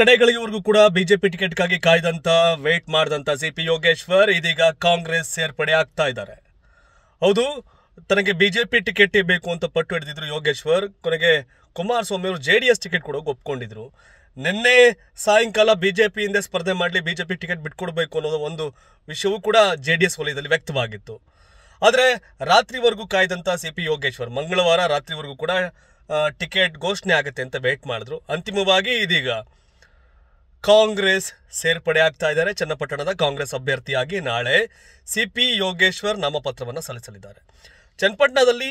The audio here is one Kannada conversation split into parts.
ಕಡೆಗಳಿಗೆವರೆಗೂ ಕೂಡ ಬಿಜೆಪಿ ಟಿಕೆಟ್ಗಾಗಿ ಕಾಯ್ದಂತ ವೇಟ್ ಮಾಡಿದಂತ ಸಿ ಪಿ ಯೋಗೇಶ್ವರ್ ಇದೀಗ ಕಾಂಗ್ರೆಸ್ ಸೇರ್ಪಡೆ ಆಗ್ತಾ ಇದ್ದಾರೆ ಹೌದು ತನಗೆ ಬಿಜೆಪಿ ಟಿಕೆಟ್ ಬೇಕು ಅಂತ ಪಟ್ಟು ಹಿಡಿದಿದ್ರು ಯೋಗೇಶ್ವರ್ ಕೊನೆಗೆ ಕುಮಾರಸ್ವಾಮಿ ಅವರು ಜೆ ಡಿ ಎಸ್ ಟಿಕೆಟ್ ಕೊಡೋಕೆ ಒಪ್ಕೊಂಡಿದ್ರು ನಿನ್ನೆ ಸಾಯಂಕಾಲ ಬಿಜೆಪಿಯಿಂದ ಸ್ಪರ್ಧೆ ಮಾಡಲಿ ಬಿಜೆಪಿ ಟಿಕೆಟ್ ಬಿಟ್ಕೊಡ್ಬೇಕು ಅನ್ನೋದು ಒಂದು ವಿಷಯವೂ ಕೂಡ ಜೆ ಡಿ ಎಸ್ ವಲಯದಲ್ಲಿ ವ್ಯಕ್ತವಾಗಿತ್ತು ಆದರೆ ರಾತ್ರಿವರೆಗೂ ಕಾಯ್ದಂಥ ಸಿ ಪಿ ಯೋಗೇಶ್ವರ್ ಮಂಗಳವಾರ ರಾತ್ರಿವರೆಗೂ ಕೂಡ ಟಿಕೆಟ್ ಘೋಷಣೆ ಆಗುತ್ತೆ ಅಂತ ವೇಟ್ ಮಾಡಿದ್ರು ಅಂತಿಮವಾಗಿ ಇದೀಗ ಕಾಂಗ್ರೆಸ್ ಸೇರ್ಪಡೆ ಆಗ್ತಾ ಇದ್ದಾರೆ ಚನ್ನಪಟ್ಟಣದ ಕಾಂಗ್ರೆಸ್ ಅಭ್ಯರ್ಥಿಯಾಗಿ ನಾಳೆ ಸಿ ಪಿ ಯೋಗೇಶ್ವರ್ ನಾಮಪತ್ರವನ್ನು ಸಲ್ಲಿಸಲಿದ್ದಾರೆ ಚನ್ನಪಟ್ಟಣದಲ್ಲಿ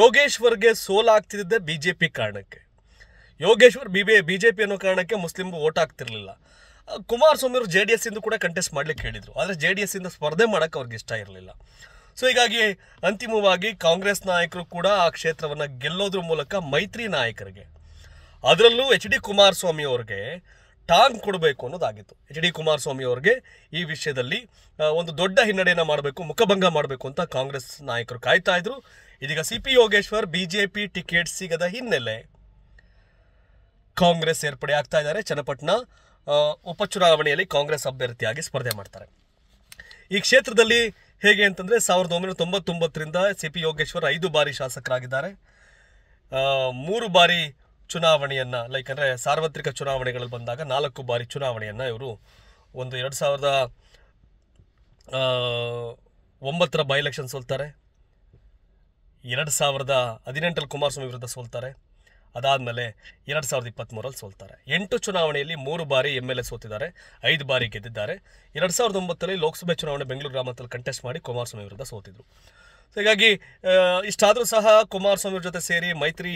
ಯೋಗೇಶ್ವರ್ಗೆ ಸೋಲಾಗ್ತಿದ್ದೆ ಬಿ ಜೆ ಪಿ ಕಾರಣಕ್ಕೆ Yogeshwar B B J P ಅನ್ನೋ ಕಾರಣಕ್ಕೆ ಮುಸ್ಲಿಂ ಓಟ್ ಆಗ್ತಿರಲಿಲ್ಲ ಕುಮಾರಸ್ವಾಮಿಯವರು ಜೆ ಡಿ ಎಸ್ಸಿಂದ ಕೂಡ ಕಂಟೆಸ್ಟ್ ಮಾಡಲಿಕ್ಕೆ ಹೇಳಿದರು ಆದರೆ ಜೆ ಡಿ ಎಸ್ ಇಂದ ಸ್ಪರ್ಧೆ ಮಾಡೋಕ್ಕೆ ಅವ್ರಿಗೆ ಇಷ್ಟ ಇರಲಿಲ್ಲ ಸೊ ಹೀಗಾಗಿ ಅಂತಿಮವಾಗಿ ಕಾಂಗ್ರೆಸ್ ನಾಯಕರು ಕೂಡ ಆ ಕ್ಷೇತ್ರವನ್ನು ಗೆಲ್ಲೋದ್ರ ಮೂಲಕ ಮೈತ್ರಿ ನಾಯಕರಿಗೆ ಅದರಲ್ಲೂ ಎಚ್ ಡಿ ಕುಮಾರಸ್ವಾಮಿ ಅವ್ರಿಗೆ ಟಾಂಗ್ ಕೊಡಬೇಕು ಅನ್ನೋದಾಗಿತ್ತು ಎಚ್ ಡಿ ಕುಮಾರಸ್ವಾಮಿ ಅವ್ರಿಗೆ ಈ ವಿಷಯದಲ್ಲಿ ಒಂದು ದೊಡ್ಡ ಹಿನ್ನಡೆಯನ್ನು ಮಾಡಬೇಕು ಮುಖಭಂಗ ಮಾಡಬೇಕು ಅಂತ ಕಾಂಗ್ರೆಸ್ ನಾಯಕರು ಕಾಯ್ತಾ ಇದ್ರು ಇದೀಗ C P Yogeshwar B J P ticket ಸಿಗದ ಹಿನ್ನೆಲೆ ಕಾಂಗ್ರೆಸ್ ಸೇರ್ಪಡೆ ಆಗ್ತಾ ಇದ್ದಾರೆ ಚನ್ನಪಟ್ಟಣ ಉಪಚುನಾವಣೆಯಲ್ಲಿ ಕಾಂಗ್ರೆಸ್ ಅಭ್ಯರ್ಥಿಯಾಗಿ ಸ್ಪರ್ಧೆ ಮಾಡ್ತಾರೆ ಈ ಕ್ಷೇತ್ರದಲ್ಲಿ ಹೇಗೆ ಅಂತಂದರೆ ಸಾವಿರದ ಒಂಬೈನೂರ ತೊಂಬತ್ತೊಂಬತ್ತರಿಂದ ಸಿ ಪಿ ಯೋಗೇಶ್ವರ್ ಐದು ಬಾರಿ ಶಾಸಕರಾಗಿದ್ದಾರೆ ಮೂರು ಬಾರಿ ಚುನಾವಣೆಯನ್ನು ಲೈಕ್ ಅಂದರೆ ಸಾರ್ವತ್ರಿಕ ಚುನಾವಣೆಗಳಲ್ಲಿ ಬಂದಾಗ ನಾಲ್ಕು ಬಾರಿ ಚುನಾವಣೆಯನ್ನು ಇವರು ಒಂದು ಎರಡು ಸಾವಿರದ ಒಂಬತ್ತರ ಬೈ ಎಲೆಕ್ಷನ್ ಸೋಲ್ತಾರೆ ಎರಡು ಸಾವಿರದ ಹದಿನೆಂಟರಲ್ಲಿ ಕುಮಾರಸ್ವಾಮಿ ವಿರುದ್ಧ ಸೋಲ್ತಾರೆ ಅದಾದಮೇಲೆ ಎರಡು ಸಾವಿರದ ಇಪ್ಪತ್ತ್ಮೂರಲ್ಲಿ ಸೋಲ್ತಾರೆ ಎಂಟು ಚುನಾವಣೆಯಲ್ಲಿ ಮೂರು ಬಾರಿ ಎಮ್ ಎಲ್ ಎ ಸೋತಿದ್ದಾರೆ ಐದು ಬಾರಿ ಗೆದ್ದಿದ್ದಾರೆ ಎರಡು ಸಾವಿರದ ಒಂಬತ್ತರಲ್ಲಿ ಲೋಕಸಭೆ ಚುನಾವಣೆ ಬೆಂಗಳೂರು ಗ್ರಾಮದಲ್ಲಿ ಕಂಟೆಸ್ಟ್ ಮಾಡಿ ಕುಮಾರಸ್ವಾಮಿ ವಿರುದ್ಧ ಸೋತಿದ್ರು ಸೊ ಹೀಗಾಗಿ ಇಷ್ಟಾದರೂ ಸಹ ಕುಮಾರಸ್ವಾಮಿ ಜೊತೆ ಸೇರಿ ಮೈತ್ರಿ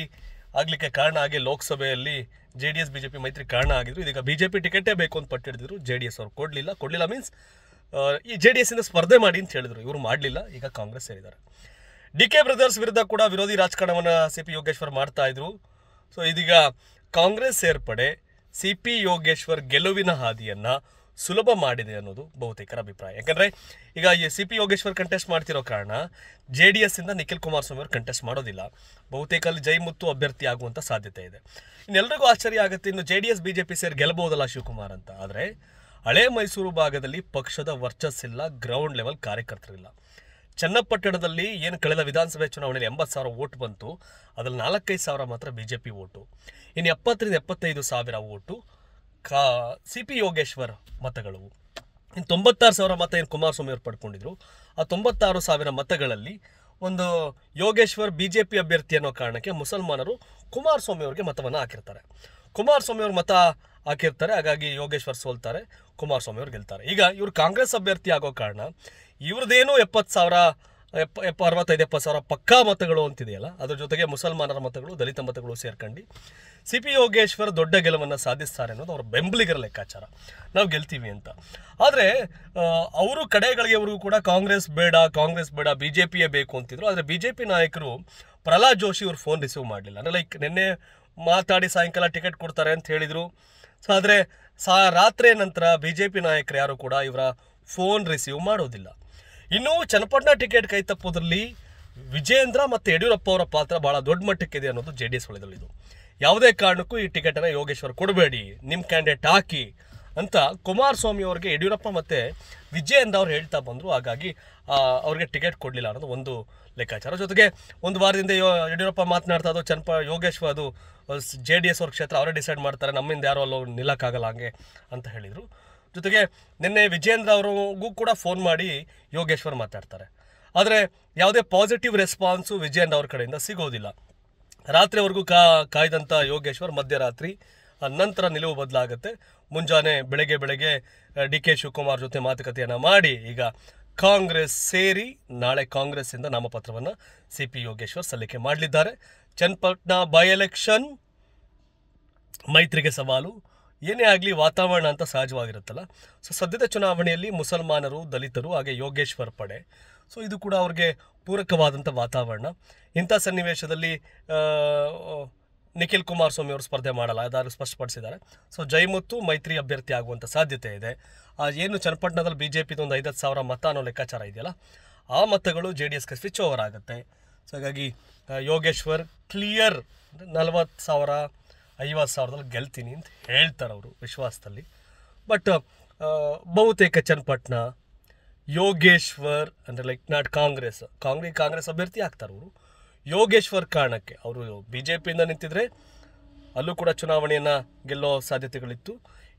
ಆಗಲಿಕ್ಕೆ ಕಾರಣ ಆಗಿ ಲೋಕಸಭೆಯಲ್ಲಿ J D S B J P ಮೈತ್ರಿ ಕಾರಣ ಆಗಿದ್ರು ಇದೀಗ ಬಿ ಜೆ ಪಿ ಟಿಕೆಟೇ ಬೇಕು ಅಂತ ಪಟ್ಟು ಹಿಡಿದ್ರು ಜೆ ಡಿ ಎಸ್ ಅವರು ಕೊಡಲಿಲ್ಲ ಕೊಡಲಿಲ್ಲ ಮೀನ್ಸ್ ಈ ಜೆ ಡಿ ಇಂದ ಸ್ಪರ್ಧೆ ಮಾಡಿ ಅಂತ ಹೇಳಿದ್ರು ಇವರು ಮಾಡಲಿಲ್ಲ ಈಗ ಕಾಂಗ್ರೆಸ್ ಸೇರಿದ್ದಾರೆ ಡಿ ಕೆ ಬ್ರದರ್ಸ್ ವಿರುದ್ಧ ಕೂಡ ವಿರೋಧಿ ರಾಜಕಾರಣವನ್ನು ಸಿ ಪಿ ಯೋಗೇಶ್ವರ್ ಮಾಡ್ತಾ ಇದ್ರು ಸೊ ಇದೀಗ ಕಾಂಗ್ರೆಸ್ ಸೇರ್ಪಡೆ ಸಿ ಪಿ ಯೋಗೇಶ್ವರ್ ಗೆಲುವಿನ ಹಾದಿಯನ್ನು ಸುಲಭ ಮಾಡಿದೆ ಅನ್ನೋದು ಬಹುತೇಕರ ಅಭಿಪ್ರಾಯ ಯಾಕಂದರೆ ಈಗ ಸಿ ಪಿ ಯೋಗೇಶ್ವರ್ ಕಂಟೆಸ್ಟ್ ಮಾಡ್ತಿರೋ ಕಾರಣ ಜೆ ಡಿ ಎಸ್ ಇಂದ ನಿಖಿಲ್ ಕುಮಾರಸ್ವಾಮಿ ಅವರು ಕಂಟೆಸ್ಟ್ ಮಾಡೋದಿಲ್ಲ ಬಹುತೇಕ ಅಲ್ಲಿ ಜೈಮುತ್ತು ಅಭ್ಯರ್ಥಿ ಆಗುವಂಥ ಸಾಧ್ಯತೆ ಇದೆ ಇನ್ನೆಲ್ಲರಿಗೂ ಆಶ್ಚರ್ಯ ಆಗುತ್ತೆ ಇನ್ನು J D S B J P ಸೇರಿ ಗೆಲ್ಲಬಹುದಲ್ಲ ಶಿವಕುಮಾರ್ ಅಂತ ಆದರೆ ಹಳೆ ಮೈಸೂರು ಭಾಗದಲ್ಲಿ ಪಕ್ಷದ ವರ್ಚಸ್ಸಿಲ್ಲ ಗ್ರೌಂಡ್ ಲೆವೆಲ್ ಕಾರ್ಯಕರ್ತರಿಲ್ಲ ಚನ್ನಪಟ್ಟಣದಲ್ಲಿ ಏನು ಕಳೆದ ವಿಧಾನಸಭೆ ಚುನಾವಣೆಯಲ್ಲಿ ಎಂಬತ್ತು ಸಾವಿರ ಓಟ್ ಬಂತು ಅದರಲ್ಲಿ ನಾಲ್ಕೈದು ಸಾವಿರ ಮಾತ್ರ ಬಿ ಜೆ ಪಿ ಓಟು ಇನ್ನು ಎಪ್ಪತ್ತರಿಂದ ಎಪ್ಪತ್ತೈದು ಸಾವಿರ ಓಟು ಕಾ ಸಿ ಪಿ ಯೋಗೇಶ್ವರ್ ಮತಗಳು ಇನ್ನು ತೊಂಬತ್ತಾರು ಸಾವಿರ ಮತ ಏನು ಕುಮಾರಸ್ವಾಮಿ ಅವರು ಪಡ್ಕೊಂಡಿದ್ರು ಆ ತೊಂಬತ್ತಾರು ಸಾವಿರ ಮತಗಳಲ್ಲಿ ಒಂದು ಯೋಗೇಶ್ವರ್ ಬಿ ಜೆ ಪಿ ಅಭ್ಯರ್ಥಿ ಅನ್ನೋ ಕಾರಣಕ್ಕೆ ಮುಸಲ್ಮಾನರು ಕುಮಾರಸ್ವಾಮಿ ಅವರಿಗೆ ಮತವನ್ನು ಹಾಕಿರ್ತಾರೆ ಕುಮಾರಸ್ವಾಮಿ ಅವ್ರ ಮತ ಹಾಕಿರ್ತಾರೆ ಹಾಗಾಗಿ ಯೋಗೇಶ್ವರ್ ಸೋಲ್ತಾರೆ ಕುಮಾರಸ್ವಾಮಿ ಅವ್ರು ಗೆಲ್ತಾರೆ ಈಗ ಇವರು ಕಾಂಗ್ರೆಸ್ ಅಭ್ಯರ್ಥಿ ಆಗೋ ಕಾರಣ ಇವ್ರದ್ದೇನು ಎಪ್ಪತ್ತು ಸಾವಿರ ಎಪ್ಪ ಎಪ್ಪ ಅರವತ್ತೈದು ಎಪ್ಪತ್ತು ಸಾವಿರ ಪಕ್ಕಾ ಮತಗಳು ಅಂತಿದೆಯಲ್ಲ ಅದರ ಜೊತೆಗೆ ಮುಸಲ್ಮಾನರ ಮತಗಳು ದಲಿತ ಮತಗಳು ಸೇರ್ಕೊಂಡು ಸಿ ಪಿ ಯೋಗೇಶ್ವರ್ ದೊಡ್ಡ ಗೆಲುವನ್ನು ಸಾಧಿಸ್ತಾರೆ ಅನ್ನೋದು ಅವರ ಬೆಂಬಲಿಗರ ಲೆಕ್ಕಾಚಾರ ನಾವು ಗೆಲ್ತೀವಿ ಅಂತ ಆದರೆ ಅವರು ಕಡೆಗಳಿಗೆ ಕಡೆಗಳಿಗೆವರೆಗೂ ಕೂಡ ಕಾಂಗ್ರೆಸ್ ಬೇಡ ಕಾಂಗ್ರೆಸ್ ಬೇಡ ಬಿ ಜೆ ಪಿಯೇ ಬೇಕು ಅಂತಿದ್ರು ಆದರೆ ಬಿ ಜೆ ಪಿ ನಾಯಕರು ಪ್ರಹ್ಲಾದ್ ಜೋಶಿ ಅವರು ಫೋನ್ ರಿಸೀವ್ ಮಾಡಲಿಲ್ಲ ಅಂದರೆ ಲೈಕ್ ನಿನ್ನೆ ಮಾತಾಡಿ ಸಾಯಂಕಾಲ ಟಿಕೆಟ್ ಕೊಡ್ತಾರೆ ಅಂತ ಹೇಳಿದರು ಸೊ ಆದರೆ ಸಾ ರಾತ್ರಿ ನಂತರ ಬಿ ಜೆ ಪಿ ನಾಯಕರು ಯಾರು ಕೂಡ ಇವರ ಫೋನ್ ರಿಸೀವ್ ಮಾಡೋದಿಲ್ಲ ಇನ್ನು ಚನ್ನಪಟ್ಟಣ ಟಿಕೆಟ್ ಕೈ ತಪ್ಪೋದ್ರಲ್ಲಿ ವಿಜೇಂದ್ರ ಮತ್ತು ಯಡಿಯೂರಪ್ಪ ಅವರ ಪಾತ್ರ ಬಹಳ ದೊಡ್ಡ ಮಟ್ಟಕ್ಕಿದೆ ಅನ್ನೋದು ಜೆ ಡಿ ಎಸ್ ಇದು ಯಾವುದೇ ಕಾರಣಕ್ಕೂ ಈ ಟಿಕೆಟನ್ನು ಯೋಗೇಶ್ವರ್ ಕೊಡಬೇಡಿ ನಿಮ್ಮ ಕ್ಯಾಂಡಿಡೇಟ್ ಹಾಕಿ ಅಂತ ಕುಮಾರಸ್ವಾಮಿ ಅವರಿಗೆ ಯಡಿಯೂರಪ್ಪ ಮತ್ತು ವಿಜಯೇಂದ್ರ ಅವ್ರು ಹೇಳ್ತಾ ಬಂದರು ಹಾಗಾಗಿ ಅವ್ರಿಗೆ ಟಿಕೆಟ್ ಕೊಡಲಿಲ್ಲ ಅನ್ನೋದು ಒಂದು ಲೆಕ್ಕಾಚಾರ ಜೊತೆಗೆ ಒಂದು ವಾರದಿಂದ ಯಡಿಯೂರಪ್ಪ ಮಾತನಾಡ್ತಾ ಅದು ಚನ್ನಪ ಯೋಗೇಶ್ವರ್ ಅದು ಜೆ ಡಿ ಎಸ್ ಅವ್ರ ಕ್ಷೇತ್ರ ಅವರೇ ಡಿಸೈಡ್ ಮಾಡ್ತಾರೆ ನಮ್ಮಿಂದ ಯಾರೋ ಅಲ್ಲೋ ನಿಲ್ಲಕ್ಕಾಗಲ್ಲ ಹಾಗೆ ಅಂತ ಹೇಳಿದರು ಜೊತೆಗೆ ನಿನ್ನೆ ವಿಜೇಂದ್ರ ಅವ್ರಿಗೂ ಕೂಡ ಫೋನ್ ಮಾಡಿ ಯೋಗೇಶ್ವರ್ ಮಾತಾಡ್ತಾರೆ ಆದರೆ ಯಾವುದೇ ಪಾಸಿಟಿವ್ ರೆಸ್ಪಾನ್ಸು ವಿಜೇಂದ್ರ ಅವ್ರ ಕಡೆಯಿಂದ ಸಿಗೋದಿಲ್ಲ ರಾತ್ರಿವರೆಗೂ ಕಾ ಕಾಯ್ದಂಥ ಯೋಗೇಶ್ವರ್ ಮಧ್ಯರಾತ್ರಿ ನಂತರ ನಿಲುವು ಬದಲಾಗುತ್ತೆ ಮುಂಜಾನೆ ಬೆಳಗ್ಗೆ ಬೆಳಗ್ಗೆ ಡಿ ಕೆ ಶಿವಕುಮಾರ್ ಜೊತೆ ಮಾತುಕತೆಯನ್ನು ಮಾಡಿ ಈಗ ಕಾಂಗ್ರೆಸ್ ಸೇರಿ ನಾಳೆ ಕಾಂಗ್ರೆಸ್ಸಿಂದ ನಾಮಪತ್ರವನ್ನು ಸಿ ಪಿ ಯೋಗೇಶ್ವರ್ ಸಲ್ಲಿಕೆ ಮಾಡಲಿದ್ದಾರೆ ಚನ್ನಪಟ್ಟಣ ಬೈ ಎಲೆಕ್ಷನ್ ಮೈತ್ರಿಗೆ ಸವಾಲು ಏನೇ ಆಗಲಿ ವಾತಾವರಣ ಅಂತ ಸಹಜವಾಗಿರುತ್ತಲ್ಲ ಸೊ ಸದ್ಯದ ಚುನಾವಣೆಯಲ್ಲಿ ಮುಸಲ್ಮಾನರು ದಲಿತರು ಹಾಗೆ ಯೋಗೇಶ್ವರ್ ಪಡೆ ಸೊ ಇದು ಕೂಡ ಅವ್ರಿಗೆ ಪೂರಕವಾದಂಥ ವಾತಾವರಣ ಇಂಥ ಸನ್ನಿವೇಶದಲ್ಲಿ ನಿಖಿಲ್ ಕುಮಾರಸ್ವಾಮಿ ಅವರು ಸ್ಪರ್ಧೆ ಮಾಡಲ್ಲ ಅದಾರು ಸ್ಪಷ್ಟಪಡಿಸಿದ್ದಾರೆ ಸೊ ಜೈಮುತ್ತು ಮೈತ್ರಿ ಅಭ್ಯರ್ಥಿ ಆಗುವಂಥ ಸಾಧ್ಯತೆ ಇದೆ ಏನು ಚನ್ನಪಟ್ಟಣದಲ್ಲಿ ಬಿ ಜೆ ಪಿದು ಒಂದು ಐದತ್ತು ಸಾವಿರ ಮತ ಅನ್ನೋ ಲೆಕ್ಕಾಚಾರ ಇದೆಯಲ್ಲ ಆ ಮತಗಳು ಜೆ ಡಿ ಎಸ್ಗೆ ಸ್ವಿಚ್ ಓವರ್ ಆಗುತ್ತೆ ಸೊ ಹಾಗಾಗಿ ಯೋಗೇಶ್ವರ್ ಕ್ಲಿಯರ್ ನಲವತ್ತು ಸಾವಿರ ಐವತ್ತು ಸಾವಿರದಲ್ಲಿ ಗೆಲ್ತೀನಿ ಅಂತ ಹೇಳ್ತಾರೆ ಅವರು ವಿಶ್ವಾಸದಲ್ಲಿ ಬಟ್ ಬಹುತೇಕ ಚನ್ನಪಟ್ಟಣ ಯೋಗೇಶ್ವರ್ ಅಂದರೆ ಲೈಕ್ ನಾಟ್ ಕಾಂಗ್ರೆಸ್ ಕಾಂಗ್ರೆಸ್ ಕಾಂಗ್ರೆಸ್ ಅಭ್ಯರ್ಥಿ ಆಗ್ತಾರೆ ಅವರು ಯೋಗೇಶ್ವರ್ ಕಾರಣಕ್ಕೆ ಅವರು ಬಿ ಜೆ ಪಿಯಿಂದ ನಿಂತಿದ್ರೆ ಅಲ್ಲೂ ಕೂಡ ಚುನಾವಣೆಯನ್ನು ಗೆಲ್ಲೋ ಸಾಧ್ಯತೆಗಳಿತ್ತು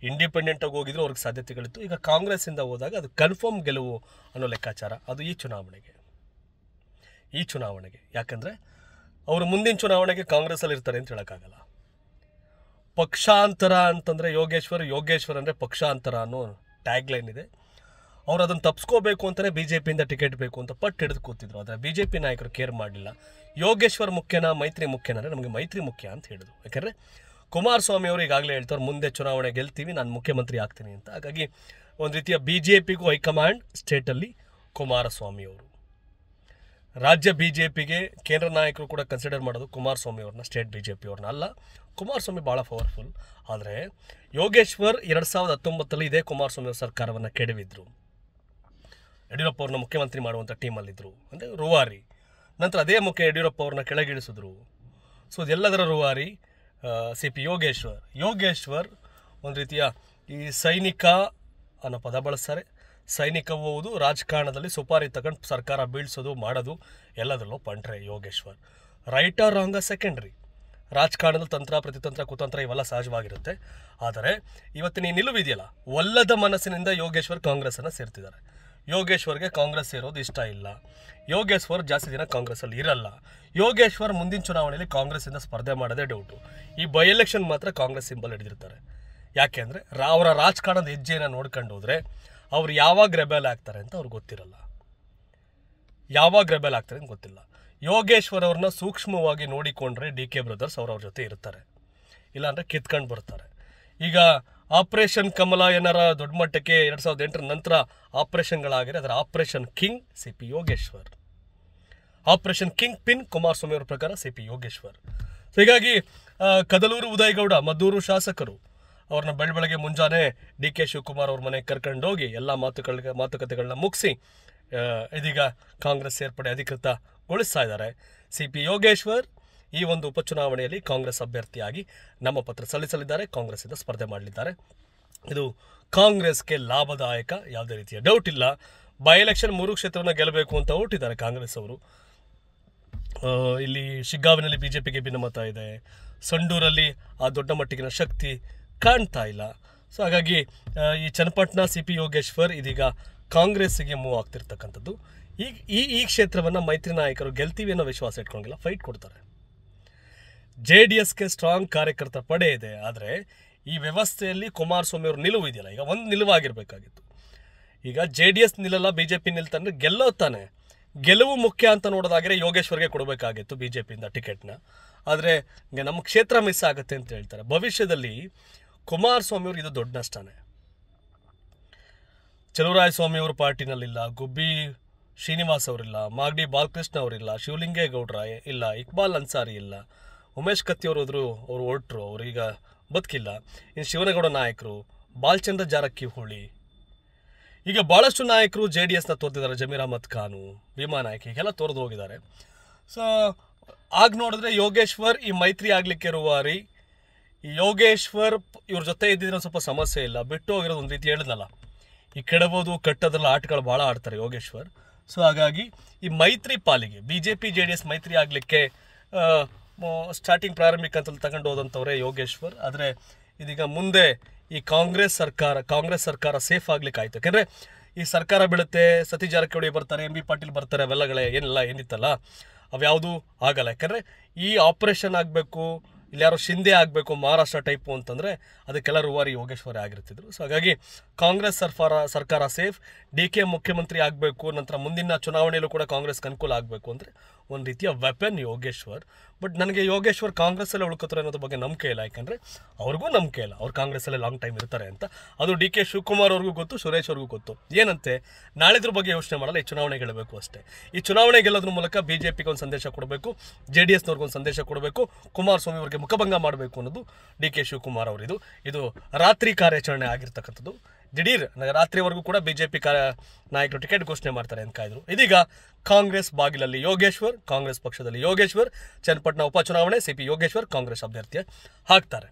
ಇಂಡಿಪೆಂಡೆಂಟಾಗಿ ಹೋಗಿದ್ರು ಅವ್ರಿಗೆ ಸಾಧ್ಯತೆಗಳಿತ್ತು ಈಗ ಕಾಂಗ್ರೆಸ್ಸಿಂದ ಹೋದಾಗ ಅದು ಕನ್ಫರ್ಮ್ ಗೆಲುವು ಅನ್ನೋ ಲೆಕ್ಕಾಚಾರ ಅದು ಈ ಚುನಾವಣೆಗೆ ಈ ಚುನಾವಣೆಗೆ ಯಾಕಂದರೆ ಅವರು ಮುಂದಿನ ಚುನಾವಣೆಗೆ ಕಾಂಗ್ರೆಸ್ಸಲ್ಲಿ ಇರ್ತಾರೆ ಅಂತ ಹೇಳೋಕ್ಕಾಗಲ್ಲ ಪಕ್ಷಾಂತರ ಅಂತಂದರೆ ಯೋಗೇಶ್ವರ್ ಯೋಗೇಶ್ವರ್ ಅಂದರೆ ಪಕ್ಷಾಂತರ ಅನ್ನೋ ಟ್ಯಾಗ್ಲೈನ್ ಇದೆ ಅವರು ಅದನ್ನು ತಪ್ಪಿಸ್ಕೋಬೇಕು ಅಂತಲೇ ಬಿ ಜೆ ಪಿಯಿಂದ ಟಿಕೆಟ್ ಬೇಕು ಅಂತ ಪಟ್ಟು ಹಿಡಿದು ಕೂತಿದ್ರು ಆದರೆ ಬಿ ಜೆ ಪಿ ನಾಯಕರು ಕೇರ್ ಮಾಡಲಿಲ್ಲ ಯೋಗೇಶ್ವರ್ ಮುಖ್ಯನಾ ಮೈತ್ರಿ ಮುಖ್ಯನ ಅಂದರೆ ನಮಗೆ ಮೈತ್ರಿ ಮುಖ್ಯ ಅಂತ ಹೇಳಿದ್ರು ಯಾಕೆಂದರೆ ಕುಮಾರಸ್ವಾಮಿ ಅವರು ಈಗಾಗಲೇ ಹೇಳ್ತಾರೆ ಮುಂದೆ ಚುನಾವಣೆ ಗೆಲ್ತೀವಿ ನಾನು ಮುಖ್ಯಮಂತ್ರಿ ಆಗ್ತೀನಿ ಅಂತ ಹಾಗಾಗಿ ಒಂದು ರೀತಿಯ ಬಿ ಜೆ ಪಿಗೂ ಹೈಕಮಾಂಡ್ ಸ್ಟೇಟಲ್ಲಿ ಕುಮಾರಸ್ವಾಮಿ ಅವರು ರಾಜ್ಯ ಬಿ ಜೆ ಪಿಗೆ ಕೇಂದ್ರ ನಾಯಕರು ಕೂಡ ಕನ್ಸಿಡರ್ ಮಾಡೋದು ಕುಮಾರಸ್ವಾಮಿ ಅವ್ರನ್ನ ಸ್ಟೇಟ್ ಬಿ ಜೆ ಪಿ ಅಲ್ಲ ಕುಮಾರಸ್ವಾಮಿ ಭಾಳ ಪವರ್ಫುಲ್ ಆದರೆ ಯೋಗೇಶ್ವರ್ ಎರಡು ಸಾವಿರದ ಹತ್ತೊಂಬತ್ತರಲ್ಲಿ ಇದೇ ಕುಮಾರಸ್ವಾಮಿ ಅವ್ರ ಸರ್ಕಾರವನ್ನು ಕೆಡವಿದ್ರು ಯಡಿಯೂರಪ್ಪ ಅವ್ರನ್ನ ಮುಖ್ಯಮಂತ್ರಿ ಮಾಡುವಂಥ ಟೀಮಲ್ಲಿದ್ದರು ಅಂದರೆ ರುವಾರಿ ನಂತರ ಅದೇ ಮುಖ್ಯ ಯಡಿಯೂರಪ್ಪ ಅವ್ರನ್ನ ಕೆಳಗಿಳಿಸಿದ್ರು ಸೊ ಇದೆಲ್ಲದರ ರೂವಾರಿ ಸಿ ಪಿ ಯೋಗೇಶ್ವರ್ ಯೋಗೇಶ್ವರ್ ಒಂದು ರೀತಿಯ ಈ ಸೈನಿಕ ಅನ್ನೋ ಪದ ಬಳಸ್ತಾರೆ ಸೈನಿಕ ಹೋಗುವುದು ರಾಜಕಾರಣದಲ್ಲಿ ಸುಪಾರಿ ತಗೊಂಡು ಸರ್ಕಾರ ಬೀಳ್ಸೋದು ಮಾಡೋದು ಎಲ್ಲದರಲ್ಲೂ ಪಂಟ್ರೆ Yogeshwar right or wrong secondary ರಾಜಕಾರಣದಲ್ಲಿ ತಂತ್ರ ಪ್ರತಿತಂತ್ರ ಕುತಂತ್ರ ಇವೆಲ್ಲ ಸಹಜವಾಗಿರುತ್ತೆ ಆದರೆ ಇವತ್ತಿನ ಈ ನಿಲುವಿದೆಯಲ್ಲ ಒಲ್ಲದ ಮನಸ್ಸಿನಿಂದ ಯೋಗೇಶ್ವರ್ ಕಾಂಗ್ರೆಸ್ಸನ್ನು ಸೇರ್ತಿದ್ದಾರೆ ಯೋಗೇಶ್ವರ್ಗೆ ಕಾಂಗ್ರೆಸ್ ಸೇರೋದು ಇಷ್ಟ ಇಲ್ಲ ಯೋಗೇಶ್ವರ್ ಜಾಸ್ತಿ ದಿನ ಕಾಂಗ್ರೆಸ್ಸಲ್ಲಿ ಇರಲ್ಲ ಯೋಗೇಶ್ವರ್ ಮುಂದಿನ ಚುನಾವಣೆಯಲ್ಲಿ ಕಾಂಗ್ರೆಸ್ಸಿಂದ ಸ್ಪರ್ಧೆ ಮಾಡೋದೇ ಡೌಟು ಈ ಬೈ ಎಲೆಕ್ಷನ್ ಮಾತ್ರ ಕಾಂಗ್ರೆಸ್ ಸಿಂಬಲ್ ಹಿಡಿದಿರ್ತಾರೆ ಯಾಕೆಂದರೆ ಅವರ ರಾಜಕಾರಣದ ಹೆಜ್ಜೆಯನ್ನು ನೋಡ್ಕೊಂಡು ಹೋದರೆ ಅವ್ರು ಯಾವಾಗ ರೆಬೆಲ್ ಆಗ್ತಾರೆ ಅಂತ ಅವ್ರಿಗೆ ಗೊತ್ತಿರಲ್ಲ ಯಾವಾಗ ರೆಬೆಲ್ ಆಗ್ತಾರೆ ಅಂತ ಗೊತ್ತಿಲ್ಲ ಯೋಗೇಶ್ವರ್ ಅವ್ರನ್ನ ಸೂಕ್ಷ್ಮವಾಗಿ ನೋಡಿಕೊಂಡ್ರೆ ಡಿ ಕೆ ಬ್ರದರ್ಸ್ ಅವ್ರವ್ರ ಜೊತೆ ಇರ್ತಾರೆ ಇಲ್ಲಾಂದರೆ ಕಿತ್ಕೊಂಡು ಬರ್ತಾರೆ ಈಗ ಆಪ್ರೇಷನ್ ಕಮಲ ಏನಾರ ದೊಡ್ಡ ಮಟ್ಟಕ್ಕೆ ಎರಡು ಸಾವಿರದ ಎಂಟರ ನಂತರ ಆಪ್ರೇಷನ್ಗಳಾಗಿರೆ ಅದರ operation king C P Yogeshwar operation kingpin Kumaraswamy ಅವರ ಪ್ರಕಾರ ಸಿ ಪಿ ಯೋಗೇಶ್ವರ್ ಹೀಗಾಗಿ ಕದಲೂರು ಉದಯಗೌಡ ಮದ್ದೂರು ಶಾಸಕರು ಅವ್ರನ್ನ ಬೆಳ ಮುಂಜಾನೆ ಡಿ ಕೆ ಶಿವಕುಮಾರ್ ಅವ್ರ ಮನೆಗೆ ಹೋಗಿ ಎಲ್ಲ ಮಾತುಗಳ ಮಾತುಕತೆಗಳನ್ನ ಮುಗಿಸಿ ಇದೀಗ ಕಾಂಗ್ರೆಸ್ ಸೇರ್ಪಡೆ ಅಧಿಕೃತಗೊಳಿಸ್ತಾ ಇದ್ದಾರೆ ಸಿ ಪಿ ಯೋಗೇಶ್ವರ್ ಈ ಒಂದು ಉಪಚುನಾವಣೆಯಲ್ಲಿ ಕಾಂಗ್ರೆಸ್ ಅಭ್ಯರ್ಥಿಯಾಗಿ ನಮ್ಮ ಪತ್ರ ಸಲ್ಲಿಸಲಿದ್ದಾರೆ ಕಾಂಗ್ರೆಸ್ಸಿಂದ ಸ್ಪರ್ಧೆ ಮಾಡಲಿದ್ದಾರೆ ಇದು ಕಾಂಗ್ರೆಸ್ಗೆ ಲಾಭದಾಯಕ ಯಾವುದೇ ರೀತಿಯ ಡೌಟ್ ಇಲ್ಲ ಬೈ ಎಲೆಕ್ಷನ್ ಮೂರು ಕ್ಷೇತ್ರವನ್ನು ಗೆಲ್ಲಬೇಕು ಅಂತ ಹೊರಟಿದ್ದಾರೆ ಕಾಂಗ್ರೆಸ್ ಅವರು ಇಲ್ಲಿ ಶಿಗ್ಗಾವಿನಲ್ಲಿ ಬಿ ಜೆ ಪಿಗೆ ಭಿನ್ನಮತ ಇದೆ ಸಂಡೂರಲ್ಲಿ ಆ ದೊಡ್ಡ ಮಟ್ಟಿಗಿನ ಶಕ್ತಿ ಕಾಣ್ತಾ ಇಲ್ಲ ಸೊ ಹಾಗಾಗಿ ಈ ಚನ್ನಪಟ್ಟಣ ಸಿ ಪಿ ಯೋಗೇಶ್ವರ್ ಇದೀಗ ಕಾಂಗ್ರೆಸ್ಸಿಗೆ ಮೂವ್ ಆಗ್ತಿರ್ತಕ್ಕಂಥದ್ದು ಈಗ ಈ ಈ ಕ್ಷೇತ್ರವನ್ನು ಮೈತ್ರಿ ನಾಯಕರು ಗೆಲ್ತೀವಿ ಅನ್ನೋ ವಿಶ್ವಾಸ ಇಟ್ಕೊಂಡಿಲ್ಲ ಫೈಟ್ ಕೊಡ್ತಾರೆ ಜೆ ಡಿ ಎಸ್ಗೆ ಸ್ಟ್ರಾಂಗ್ ಕಾರ್ಯಕರ್ತ ಪಡೆ ಇದೆ ಆದರೆ ಈ ವ್ಯವಸ್ಥೆಯಲ್ಲಿ ಕುಮಾರಸ್ವಾಮಿ ಅವರು ನಿಲುವು ಇದೆಯಲ್ಲ ಈಗ ಒಂದು ನಿಲುವಾಗಿರಬೇಕಾಗಿತ್ತು ಈಗ ಜೆ ಡಿ ಎಸ್ ನಿಲ್ಲಲ್ಲ ಬಿ ಜೆ ಪಿ ನಿಲ್ತಂದ್ರೆ ಗೆಲ್ಲೋ ತಾನೆ ಗೆಲುವು ಮುಖ್ಯ ಅಂತ ನೋಡೋದಾದರೆ ಯೋಗೇಶ್ವರ್ಗೆ ಕೊಡಬೇಕಾಗಿತ್ತು ಬಿ ಜೆ ಪಿಯಿಂದ ಟಿಕೆಟ್ನ ಆದರೆ ನಮ್ಮ ಕ್ಷೇತ್ರ ಮಿಸ್ ಆಗುತ್ತೆ ಅಂತ ಹೇಳ್ತಾರೆ ಭವಿಷ್ಯದಲ್ಲಿ ಕುಮಾರಸ್ವಾಮಿ ಅವ್ರಿಗೆ ಇದು ದೊಡ್ಡ ನಷ್ಟನೇ ಚಲುವರಾಯಸ್ವಾಮಿ ಅವ್ರ ಪಾರ್ಟಿನಲ್ಲಿಲ್ಲ ಗುಬ್ಬಿ ಶ್ರೀನಿವಾಸ್ ಅವರಿಲ್ಲ ಮಾಗಡಿ ಬಾಲಕೃಷ್ಣ ಅವರಿಲ್ಲ ಶಿವಲಿಂಗೇಗೌಡರ ಇಲ್ಲ ಇಕ್ಬಾಲ್ ಅನ್ಸಾರಿ ಇಲ್ಲ ಉಮೇಶ್ ಕತ್ತಿ ಅವರು ಹೋದ್ರು ಅವ್ರು ಅವರು ಅವ್ರೀಗ ಬದುಕಿಲ್ಲ ಇನ್ನು ಶಿವನಗೌಡ ನಾಯಕರು ಬಾಲ್ಚಂದ್ರ ಜಾರಕಿಹೊಳಿ ಈಗ ಭಾಳಷ್ಟು ನಾಯಕರು ಜೆ ಡಿ ಎಸ್ನ ತೋರ್ತಿದ್ದಾರೆ ಜಮೀರ್ ಅಹಮದ್ ಖಾನು ಭೀಮಾ ನಾಯಕಿ ಹೀಗೆಲ್ಲ ತೋರ್ದು ಹೋಗಿದ್ದಾರೆ ಸೊ ಆಗ ನೋಡಿದ್ರೆ ಯೋಗೇಶ್ವರ್ ಈ ಮೈತ್ರಿ ಆಗಲಿಕ್ಕೆ ಇರುವ ರೀ ಯೋಗೇಶ್ವರ್ ಇವ್ರ ಜೊತೆ ಇದ್ದಿದ್ರೆ ಸ್ವಲ್ಪ ಸಮಸ್ಯೆ ಇಲ್ಲ ಬಿಟ್ಟು ಹೋಗಿರೋದು ಒಂದು ರೀತಿ ಹೇಳಿದ್ನಲ್ಲ ಈ ಕೆಡಬೋದು ಕಟ್ಟೋದ್ರಲ್ಲಿ ಆಟಗಳು ಭಾಳ ಆಡ್ತಾರೆ ಯೋಗೇಶ್ವರ್ ಸೊ ಹಾಗಾಗಿ ಈ ಮೈತ್ರಿ ಪಾಲಿಗೆ B J P J D S ಮೈತ್ರಿ ಆಗಲಿಕ್ಕೆ ಸ್ಟಾರ್ಟಿಂಗ್ ಪ್ರಾರಂಭಿಕ ಅಂತ ತಗೊಂಡು ಹೋದಂಥವ್ರೆ ಯೋಗೇಶ್ವರ್ ಆದರೆ ಇದೀಗ ಮುಂದೆ ಈ ಕಾಂಗ್ರೆಸ್ ಸರ್ಕಾರ ಕಾಂಗ್ರೆಸ್ ಸರ್ಕಾರ ಸೇಫ್ ಆಗಲಿಕ್ಕೆ ಆಯಿತು ಯಾಕೆಂದರೆ ಈ ಸರ್ಕಾರ ಬೀಳುತ್ತೆ ಸತೀಶ್ ಜಾರಕಿಹೊಳಿ ಬರ್ತಾರೆ ಎಂ ಬಿ ಪಾಟೀಲ್ ಬರ್ತಾರೆ ಅವೆಲ್ಲಗಳೇ ಏನಿಲ್ಲ ಏನಿತ್ತಲ್ಲ ಅವ್ಯಾವುದು ಆಗಲ್ಲ ಯಾಕಂದರೆ ಈ ಆಪ್ರೇಷನ್ ಆಗಬೇಕು ಇಲ್ಲಿ ಯಾರು ಶಿಂದೆ ಆಗಬೇಕು ಮಹಾರಾಷ್ಟ್ರ ಟೈಪು ಅಂತಂದರೆ ಅದಕ್ಕೆಲ್ಲ ರೂವಾರಿ ಯೋಗೇಶ್ವರಿ ಆಗಿರ್ತಿದ್ರು ಸೊ ಹಾಗಾಗಿ ಕಾಂಗ್ರೆಸ್ ಸರ್ಫಾರ ಸರ್ಕಾರ ಸೇಫ್ ಡಿ ಕೆ ಮುಖ್ಯಮಂತ್ರಿ ಆಗಬೇಕು ನಂತರ ಮುಂದಿನ ಚುನಾವಣೆಯಲ್ಲೂ ಕೂಡ ಕಾಂಗ್ರೆಸ್ಗೆ ಅನುಕೂಲ ಆಗಬೇಕು ಅಂದರೆ ಒಂದು ರೀತಿಯ ವೆಪನ್ ಯೋಗೇಶ್ವರ್ ಬಟ್ ನನಗೆ ಯೋಗೇಶ್ವರ್ ಕಾಂಗ್ರೆಸ್ಸಲ್ಲೇ ಉಳ್ಕೋತಾರೆ ಅನ್ನೋದ್ರ ಬಗ್ಗೆ ನಂಬಿಕೆ ಇಲ್ಲ ಯಾಕಂದರೆ ಅವ್ರಿಗೂ ನಂಬಿಕೆ ಇಲ್ಲ ಅವ್ರು ಕಾಂಗ್ರೆಸ್ಸಲ್ಲೇ ಲಾಂಗ್ ಟೈಮ್ ಇರ್ತಾರೆ ಅಂತ ಅದು ಡಿ ಕೆ ಶಿವಕುಮಾರ್ ಅವ್ರಿಗೂ ಗೊತ್ತು ಸುರೇಶ್ ಅವ್ರಿಗೂ ಗೊತ್ತು ಏನಂತೆ ನಾಳೆದ್ರ ಬಗ್ಗೆ ಯೋಚನೆ ಮಾಡಲ್ಲ ಈ ಚುನಾವಣೆ ಗೆಲ್ಲಬೇಕು ಅಷ್ಟೇ ಈ ಚುನಾವಣೆ ಗೆಲ್ಲೋದ್ರ ಮೂಲಕ ಬಿ ಜೆ ಪಿಗೆ ಒಂದು ಸಂದೇಶ ಕೊಡಬೇಕು ಜೆ ಡಿ ಒಂದು ಸಂದೇಶ ಕೊಡಬೇಕು ಕುಮಾರಸ್ವಾಮಿ ಅವ್ರಿಗೆ ಮುಖಭಂಗ ಮಾಡಬೇಕು ಅನ್ನೋದು ಡಿ ಕೆ ಶಿವಕುಮಾರ್ ಅವರಿದು ಇದು ರಾತ್ರಿ ಕಾರ್ಯಾಚರಣೆ ಆಗಿರ್ತಕ್ಕಂಥದ್ದು ದಿಢೀರ್ ರಾತ್ರಿವರೆಗೂ ಕೂಡ ಬಿ ಜೆ ಪಿ ಕಾರ ನಾಯಕರು ಟಿಕೆಟ್ ಘೋಷಣೆ ಮಾಡ್ತಾರೆ ಅಂತ ಕಾಯ್ದರು ಇದೀಗ ಕಾಂಗ್ರೆಸ್ ಬಾಗಿಲಲ್ಲಿ ಯೋಗೇಶ್ವರ್ ಕಾಂಗ್ರೆಸ್ ಪಕ್ಷದಲ್ಲಿ ಯೋಗೇಶ್ವರ್ ಚನ್ನಪಟ್ಟಣ ಉಪಚುನಾವಣೆ ಸಿ ಪಿ ಯೋಗೇಶ್ವರ್ ಕಾಂಗ್ರೆಸ್ ಅಭ್ಯರ್ಥಿ ಹಾಕ್ತಾರೆ